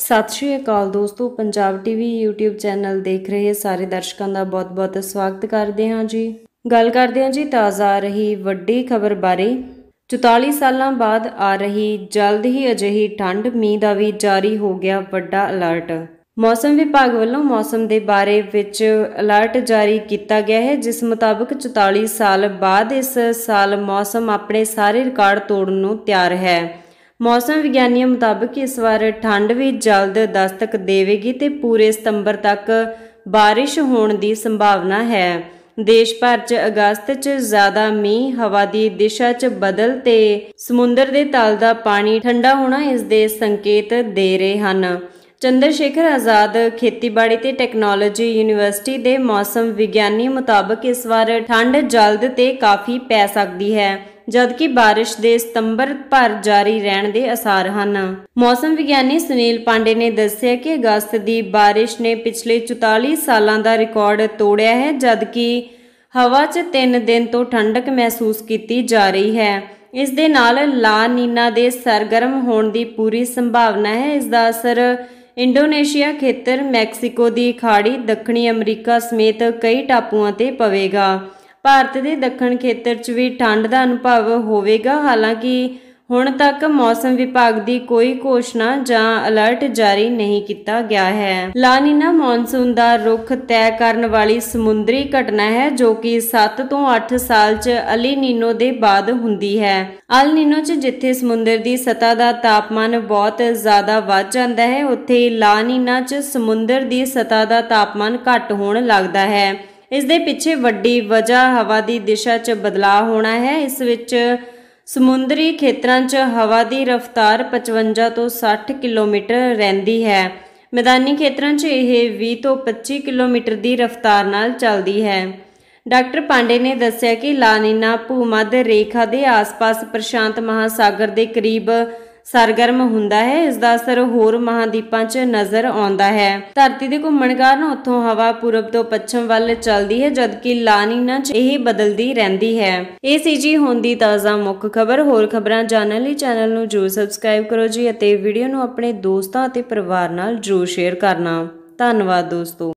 ਸਤਿ ਸ਼੍ਰੀ ਅਕਾਲ ਦੋਸਤੋ Punjab TV YouTube channel ਦੇਖ ਰਹੇ ਸਾਰੇ ਦਰਸ਼ਕਾਂ ਦਾ ਬਹੁਤ-ਬਹੁਤ ਸਵਾਗਤ ਕਰਦੇ ਹਾਂ ਜੀ ਗੱਲ ਕਰਦੇ ਹਾਂ ਜੀ ਤਾਜ਼ਾ ਆ ਰਹੀ ਵੱਡੀ ਖਬਰ ਬਾਰੇ 44 ਸਾਲਾਂ ਬਾਅਦ ਆ ਰਹੀ ਜਲਦ ਹੀ ਅਜਿਹੀ ਠੰਡ ਮੀਂਹ ਦਾ ਵੀ ਜਾਰੀ ਹੋ ਗਿਆ ਵੱਡਾ ਅਲਰਟ ਮੌਸਮ ਵਿਭਾਗ ਵੱਲੋਂ ਮੌਸਮ ਦੇ ਬਾਰੇ ਵਿੱਚ ਅਲਰਟ ਜਾਰੀ ਕੀਤਾ ਗਿਆ ਹੈ ਜਿਸ ਮੁਤਾਬਕ 44 ਸਾਲ ਬਾਅਦ ਇਸ ਸਾਲ ਮੌਸਮ ਆਪਣੇ ਸਾਰੇ ਰਿਕਾਰਡ ਤੋੜਨ ਨੂੰ ਤਿਆਰ ਹੈ ਮੌਸਮ ਵਿਗਿਆਨੀਆਂ ਮੁਤਾਬਕ ਇਸ ਵਾਰ ਠੰਡ ਵੀ ਜਲਦ ਦਸਤਕ ਦੇਵੇਗੀ ਤੇ ਪੂਰੇ ਸਤੰਬਰ ਤੱਕ بارش ਹੋਣ ਦੀ ਸੰਭਾਵਨਾ ਹੈ ਦੇਸ਼ ਭਰ 'ਚ ਅਗਸਤ 'ਚ ਜ਼ਿਆਦਾ ਮੀਂਹ ਹਵਾ ਦੀ ਦਿਸ਼ਾ 'ਚ ਬਦਲ ਤੇ ਸਮੁੰਦਰ ਦੇ ਤਲ ਦਾ ਪਾਣੀ ਠੰਡਾ ਹੋਣਾ ਇਸ ਦੇ ਸੰਕੇਤ ਦੇ ਰਹੇ ਹਨ ਚੰਦਰ ਸ਼ੇਖਰ ਆਜ਼ਾਦ ਖੇਤੀਬਾੜੀ ਤੇ ਟੈਕਨੋਲੋਜੀ ਯੂਨੀਵਰਸਿਟੀ ਦੇ ਮੌਸਮ ਵਿਗਿਆਨੀ ਮੁਤਾਬਕ ਇਸ ਵਾਰ ਠੰਡ ਜਲਦ ਤੇ ਕਾਫੀ ਪੈ ਸਕਦੀ ਹੈ ਜਦਕਿ ਬਾਰਿਸ਼ ਦੇ ਸਤੰਬਰ ਭਰ ਜਾਰੀ ਰਹਿਣ ਦੇ ਅਸਾਰ ਹਨ ਮੌਸਮ ਵਿਗਿਆਨੀ ਸੁਨੀਲ ਪਾਂਡੇ ਨੇ ਦੱਸਿਆ ਕਿ ਅਗਸਤ ਦੀ ਬਾਰਿਸ਼ ਨੇ ਪਿਛਲੇ 44 ਸਾਲਾਂ ਦਾ ਰਿਕਾਰਡ ਤੋੜਿਆ ਹੈ ਜਦਕਿ ਹਵਾ 'ਚ 3 ਦਿਨ ਤੋਂ ਠੰਡਕ ਮਹਿਸੂਸ ਕੀਤੀ ਜਾ ਰਹੀ ਹੈ ਇਸ ਦੇ ਨਾਲ ਲਾ ਨੀਨਾ ਦੇ ਸਰਗਰਮ ਹੋਣ ਦੀ ਪੂਰੀ ਸੰਭਾਵਨਾ ਹੈ ਇਸ ਦਾ ਅਸਰ ਇੰਡੋਨੇਸ਼ੀਆ ਖੇਤਰ ਮੈਕਸੀਕੋ ਦੀ ਖਾੜੀ ਦੱਖਣੀ ਅਮਰੀਕਾ ਸਮੇਤ ਕਈ ਟਾਪੂਆਂ ਤੇ ਪਵੇਗਾ ਭਾਰਤ ਦੇ ਦੱਖਣ ਖੇਤਰ 'ਚ ਵੀ ਠੰਡ ਦਾ ਅਨੁਭਵ ਹੋਵੇਗਾ ਹਾਲਾਂਕਿ ਹੁਣ ਤੱਕ ਮੌਸਮ ਵਿਭਾਗ ਦੀ ਕੋਈ ਘੋਸ਼ਣਾ ਜਾਂ ਅਲਰਟ ਜਾਰੀ ਨਹੀਂ ਕੀਤਾ ਗਿਆ ਹੈ ਲਾਨੀਨਾ ਮੌਨਸੂਨ ਦਾ ਰੁਖ ਤੈਅ ਕਰਨ ਵਾਲੀ ਸਮੁੰਦਰੀ ਘਟਨਾ ਹੈ ਜੋ ਕਿ 7 ਤੋਂ 8 ਸਾਲ 'ਚ ਅਲੀ ਨੀਨੋ ਦੇ ਬਾਅਦ ਹੁੰਦੀ ਹੈ ਅਲ ਨੀਨੋ 'ਚ ਜਿੱਥੇ ਸਮੁੰਦਰ ਦੀ ਸਤਾ ਦਾ ਤਾਪਮਾਨ ਬਹੁਤ ਜ਼ਿਆਦਾ ਵੱਧ ਜਾਂਦਾ ਹੈ ਉੱਥੇ ਲਾਨੀਨਾ 'ਚ ਸਮੁੰਦਰ ਦੀ ਸਤਾ ਦਾ ਤਾਪਮਾਨ ਘਟ ਹੋਣ ਲੱਗਦਾ ਹੈ ਇਸ ਦੇ ਪਿੱਛੇ ਵੱਡੀ ਵਜ੍ਹਾ ਹਵਾ ਦੀ ਦਿਸ਼ਾ 'ਚ ਬਦਲਾਅ ਹੋਣਾ ਹੈ ਇਸ ਵਿੱਚ ਸਮੁੰਦਰੀ ਖੇਤਰਾਂ 'ਚ ਹਵਾ ਦੀ ਰਫ਼ਤਾਰ 55 ਤੋਂ 60 ਕਿਲੋਮੀਟਰ ਰਹਿੰਦੀ ਹੈ ਮੈਦਾਨੀ ਖੇਤਰਾਂ 'ਚ ਇਹ 20 ਤੋਂ 25 ਕਿਲੋਮੀਟਰ ਦੀ ਰਫ਼ਤਾਰ ਨਾਲ ਚੱਲਦੀ ਹੈ ਡਾਕਟਰ ਪਾਂਡੇ ਨੇ ਦੱਸਿਆ ਕਿ ਲਾਨੀਨਾ ਭੂਮੱਧ ਰੇਖਾ ਦੇ ਆਸ-ਪਾਸ ਪ੍ਰਸ਼ਾਂਤ ਮਹਾਸਾਗਰ ਦੇ ਕਰੀਬ ਸਰਗਰਮ ਹੁੰਦਾ ਹੈ ਇਸ ਦਾ ਅਸਰ ਹੋਰ ਮਹਾਦੀਪਾਂ 'ਚ ਨਜ਼ਰ ਆਉਂਦਾ ਹੈ ਧਰਤੀ ਦੇ ਘੁੰਮਣ ਕਾਰਨ ਉੱਥੋਂ ਹਵਾ ਪੂਰਬ ਤੋਂ ਪੱਛਮ ਵੱਲ ਚੱਲਦੀ ਹੈ ਜਦਕਿ ਲਾਨੀਨਾ 'ਚ ਇਹ ਬਦਲਦੀ ਰਹਿੰਦੀ ਹੈ ਇਹ ਸੀ ਜੀ ਹੁੰਦੀ ਤਾਜ਼ਾ ਮੁੱਖ ਖਬਰ ਹੋਰ ਖਬਰਾਂ ਜਾਣਨ ਲਈ ਚੈਨਲ ਨੂੰ ਜੋ ਸਬਸਕ੍ਰਾਈਬ ਕਰੋ ਜੀ ਅਤੇ ਵੀਡੀਓ ਨੂੰ ਆਪਣੇ ਦੋਸਤਾਂ ਅਤੇ ਪਰਿਵਾਰ ਨਾਲ ਜੋ ਸ਼ੇਅਰ ਕਰਨਾ ਧੰਨਵਾਦ ਦੋਸਤੋ